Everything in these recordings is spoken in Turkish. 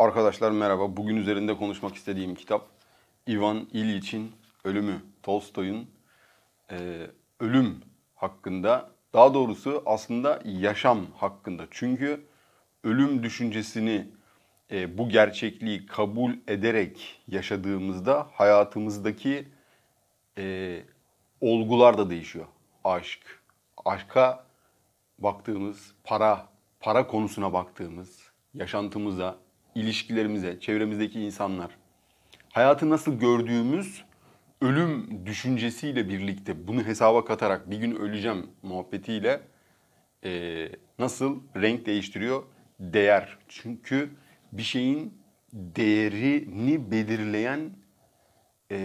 Arkadaşlar merhaba. Bugün üzerinde konuşmak istediğim kitap Ivan İliç'in Ölümü. Tolstoy'un e, ölüm hakkında, daha doğrusu aslında yaşam hakkında. Çünkü ölüm düşüncesini e, bu gerçekliği kabul ederek yaşadığımızda hayatımızdaki e, olgular da değişiyor. Aşk, aşka baktığımız, para, para konusuna baktığımız, yaşantımıza, ilişkilerimize, çevremizdeki insanlar, hayatı nasıl gördüğümüz ölüm düşüncesiyle birlikte bunu hesaba katarak bir gün öleceğim muhabbetiyle e, nasıl renk değiştiriyor? Değer. Çünkü bir şeyin değerini belirleyen e,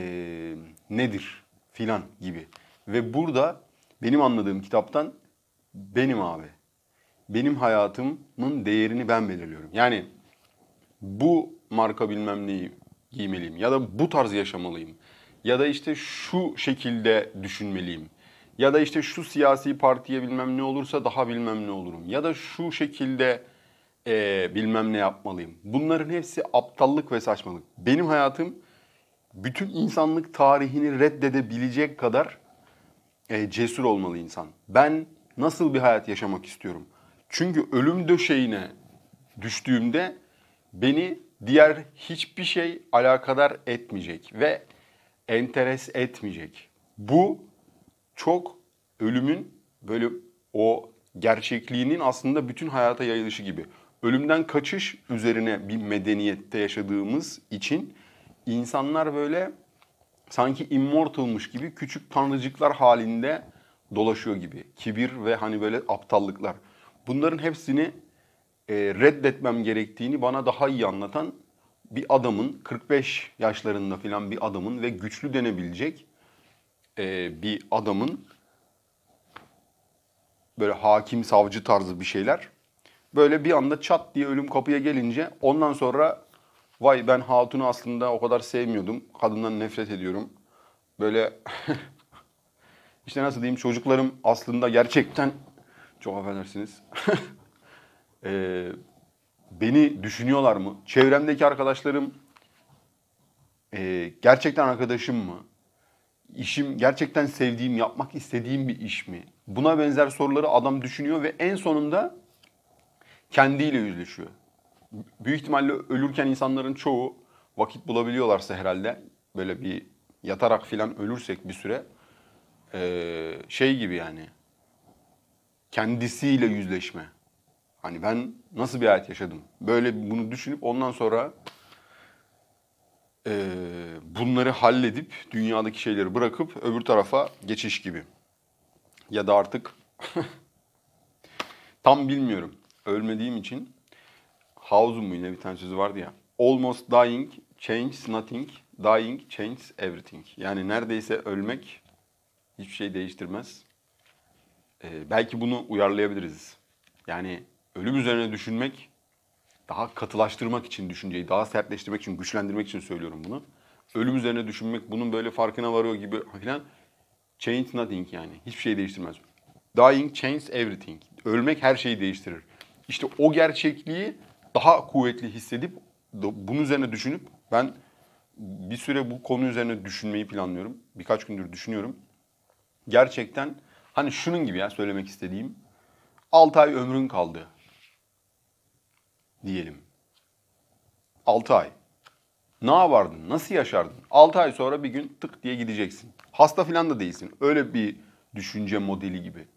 nedir filan gibi. Ve burada benim anladığım kitaptan benim abi. Benim hayatımın değerini ben belirliyorum. Yani bu marka bilmem neyi giymeliyim ya da bu tarz yaşamalıyım ya da işte şu şekilde düşünmeliyim ya da işte şu siyasi partiye bilmem ne olursa daha bilmem ne olurum ya da şu şekilde e, bilmem ne yapmalıyım. Bunların hepsi aptallık ve saçmalık. Benim hayatım bütün insanlık tarihini reddedebilecek kadar e, cesur olmalı insan. Ben nasıl bir hayat yaşamak istiyorum? Çünkü ölüm döşeğine düştüğümde beni diğer hiçbir şey alakadar etmeyecek ve enteres etmeyecek. Bu çok ölümün böyle o gerçekliğinin aslında bütün hayata yayılışı gibi. Ölümden kaçış üzerine bir medeniyette yaşadığımız için insanlar böyle sanki immortalmış gibi küçük tanrıcıklar halinde dolaşıyor gibi. Kibir ve hani böyle aptallıklar. Bunların hepsini e, reddetmem gerektiğini bana daha iyi anlatan bir adamın 45 yaşlarında filan bir adamın ve güçlü denebilecek e, bir adamın böyle hakim savcı tarzı bir şeyler böyle bir anda çat diye ölüm kapıya gelince ondan sonra vay ben hatunu aslında o kadar sevmiyordum kadından nefret ediyorum böyle işte nasıl diyeyim çocuklarım aslında gerçekten çok affedersiniz e, beni düşünüyorlar mı? Çevremdeki arkadaşlarım e, gerçekten arkadaşım mı? İşim gerçekten sevdiğim, yapmak istediğim bir iş mi? Buna benzer soruları adam düşünüyor ve en sonunda kendiyle yüzleşiyor. Büyük ihtimalle ölürken insanların çoğu vakit bulabiliyorlarsa herhalde böyle bir yatarak filan ölürsek bir süre e, şey gibi yani kendisiyle yüzleşme. Hani ben nasıl bir hayat yaşadım? Böyle bunu düşünüp ondan sonra e, bunları halledip dünyadaki şeyleri bırakıp öbür tarafa geçiş gibi. Ya da artık tam bilmiyorum. Ölmediğim için House'un mu yine bir tane sözü vardı ya. Almost dying changes nothing, dying changes everything. Yani neredeyse ölmek hiçbir şey değiştirmez. Ee, belki bunu uyarlayabiliriz. Yani ölüm üzerine düşünmek, daha katılaştırmak için düşünceyi, daha sertleştirmek için, güçlendirmek için söylüyorum bunu. Ölüm üzerine düşünmek, bunun böyle farkına varıyor gibi falan. Change nothing yani. Hiçbir şey değiştirmez. Dying changes everything. Ölmek her şeyi değiştirir. İşte o gerçekliği daha kuvvetli hissedip, bunun üzerine düşünüp ben bir süre bu konu üzerine düşünmeyi planlıyorum. Birkaç gündür düşünüyorum. Gerçekten hani şunun gibi ya söylemek istediğim. 6 ay ömrün kaldı diyelim. 6 ay. Ne yapardın? Nasıl yaşardın? 6 ay sonra bir gün tık diye gideceksin. Hasta falan da değilsin. Öyle bir düşünce modeli gibi.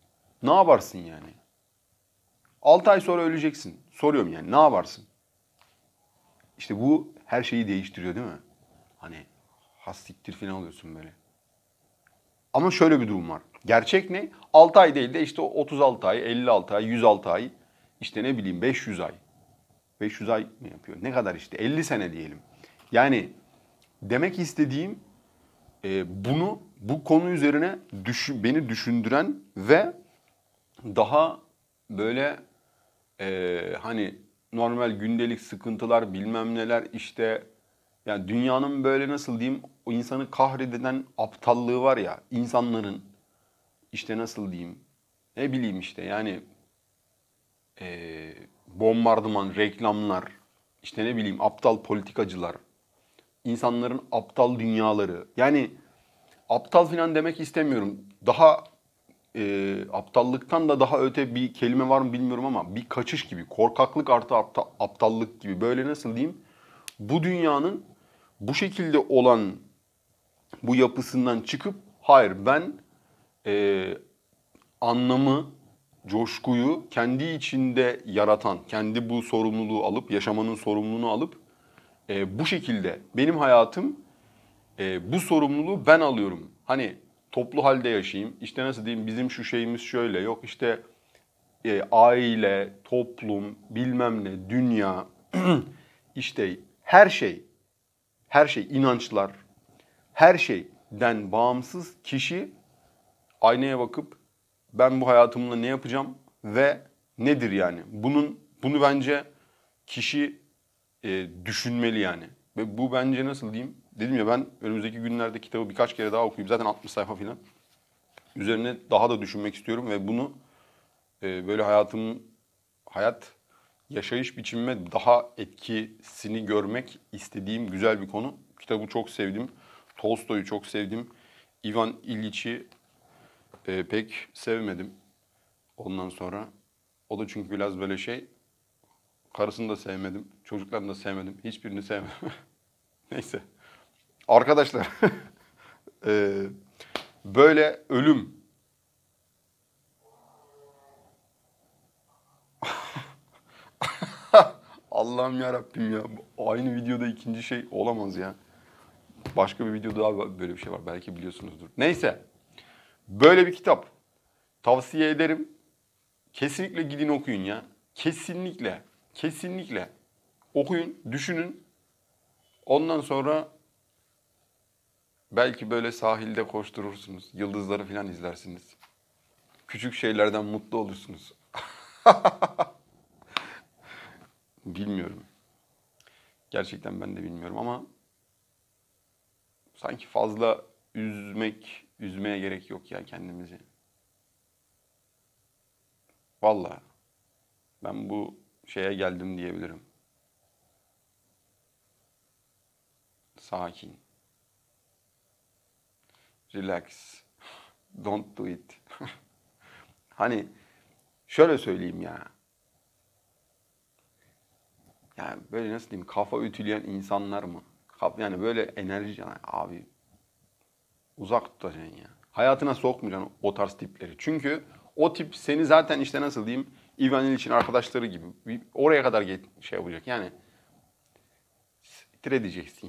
Ne yaparsın yani? 6 ay sonra öleceksin. Soruyorum yani ne yaparsın? İşte bu her şeyi değiştiriyor değil mi? Hani hastiktir falan oluyorsun böyle. Ama şöyle bir durum var. Gerçek ne? 6 ay değil de işte 36 ay, 56 ay, 106 ay, işte ne bileyim 500 ay. 500 ay mı yapıyor? Ne kadar işte? 50 sene diyelim. Yani demek istediğim e, bunu bu konu üzerine düşün, beni düşündüren ve daha böyle e, hani normal gündelik sıkıntılar bilmem neler işte yani dünyanın böyle nasıl diyeyim o insanı kahreden aptallığı var ya insanların işte nasıl diyeyim ne bileyim işte yani e, bombardıman, reklamlar, işte ne bileyim aptal politikacılar, insanların aptal dünyaları. Yani aptal filan demek istemiyorum. Daha e, aptallıktan da daha öte bir kelime var mı bilmiyorum ama bir kaçış gibi. Korkaklık artı apta, aptallık gibi. Böyle nasıl diyeyim? Bu dünyanın bu şekilde olan bu yapısından çıkıp hayır ben e, anlamı coşkuyu kendi içinde yaratan, kendi bu sorumluluğu alıp, yaşamanın sorumluluğunu alıp e, bu şekilde benim hayatım e, bu sorumluluğu ben alıyorum. Hani toplu halde yaşayayım, işte nasıl diyeyim bizim şu şeyimiz şöyle, yok işte e, aile, toplum, bilmem ne, dünya, işte her şey, her şey, inançlar, her şeyden bağımsız kişi aynaya bakıp ben bu hayatımla ne yapacağım ve nedir yani? Bunun bunu bence kişi e, düşünmeli yani. Ve bu bence nasıl diyeyim? Dedim ya ben önümüzdeki günlerde kitabı birkaç kere daha okuyup zaten 60 sayfa falan Üzerine daha da düşünmek istiyorum ve bunu e, böyle hayatım hayat yaşayış biçimime daha etkisini görmek istediğim güzel bir konu. Kitabı çok sevdim. Tolstoy'u çok sevdim. Ivan İliç'i e, pek sevmedim ondan sonra. O da çünkü biraz böyle şey, karısını da sevmedim, çocuklarını da sevmedim, hiçbirini sevmedim. Neyse. Arkadaşlar, e, böyle ölüm Allah'ım yarabbim ya. Aynı videoda ikinci şey olamaz ya. Başka bir videoda daha böyle bir şey var. Belki biliyorsunuzdur. Neyse. Böyle bir kitap. Tavsiye ederim. Kesinlikle gidin okuyun ya. Kesinlikle. Kesinlikle. Okuyun, düşünün. Ondan sonra belki böyle sahilde koşturursunuz. Yıldızları falan izlersiniz. Küçük şeylerden mutlu olursunuz. bilmiyorum. Gerçekten ben de bilmiyorum ama sanki fazla üzmek Üzmeye gerek yok ya kendimizi. Valla ben bu şeye geldim diyebilirim. Sakin. Relax. Don't do it. hani şöyle söyleyeyim ya. Yani böyle nasıl diyeyim kafa ütüleyen insanlar mı? Yani böyle enerji yani abi uzak tutacaksın ya. Hayatına sokmayacaksın o tarz tipleri. Çünkü o tip seni zaten işte nasıl diyeyim Ivan için arkadaşları gibi oraya kadar şey yapacak. Yani tire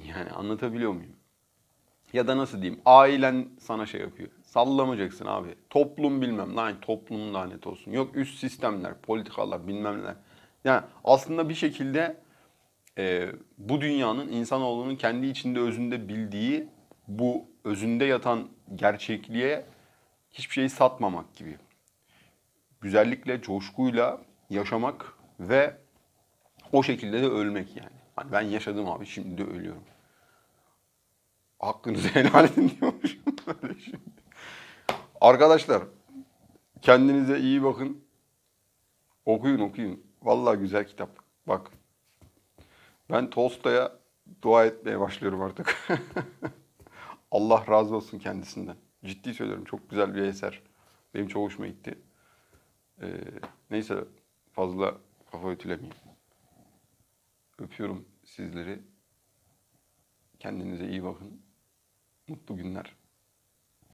yani anlatabiliyor muyum? Ya da nasıl diyeyim ailen sana şey yapıyor. Sallamayacaksın abi. Toplum bilmem lan toplum lanet olsun. Yok üst sistemler, politikalar bilmem neler. Yani aslında bir şekilde e, bu dünyanın insanoğlunun kendi içinde özünde bildiği bu özünde yatan gerçekliğe hiçbir şeyi satmamak gibi. Güzellikle, coşkuyla yaşamak ve o şekilde de ölmek yani. Hani ben yaşadım abi şimdi de ölüyorum. Hakkınızı helal edin diyormuşum Arkadaşlar kendinize iyi bakın. Okuyun okuyun. Vallahi güzel kitap. Bak ben Tolstoy'a dua etmeye başlıyorum artık. Allah razı olsun kendisinden. Ciddi söylüyorum. Çok güzel bir eser. Benim çok hoşuma gitti. Ee, neyse fazla kafa ötülemeyeyim. Öpüyorum sizleri. Kendinize iyi bakın. Mutlu günler.